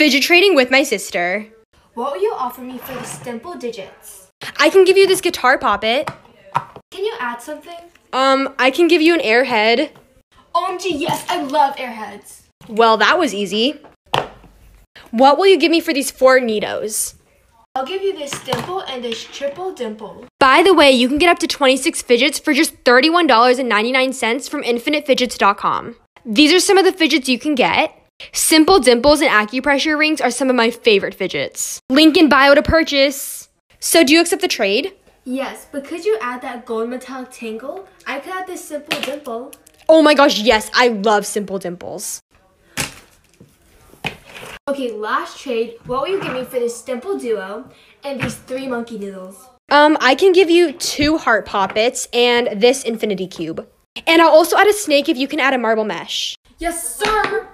Fidget trading with my sister. What will you offer me for the simple digits? I can give you this guitar poppet. Can you add something? Um, I can give you an airhead. OMG, yes, I love airheads. Well, that was easy. What will you give me for these four needos? I'll give you this dimple and this triple dimple. By the way, you can get up to 26 fidgets for just $31.99 from infinitefidgets.com. These are some of the fidgets you can get Simple dimples and acupressure rings are some of my favorite fidgets. Link in bio to purchase. So do you accept the trade? Yes, but could you add that gold metallic tangle? I could add this simple dimple. Oh my gosh, yes, I love simple dimples. Okay, last trade, what will you give me for this dimple duo and these three monkey noodles? Um, I can give you two heart poppets and this infinity cube. And I'll also add a snake if you can add a marble mesh. Yes, sir!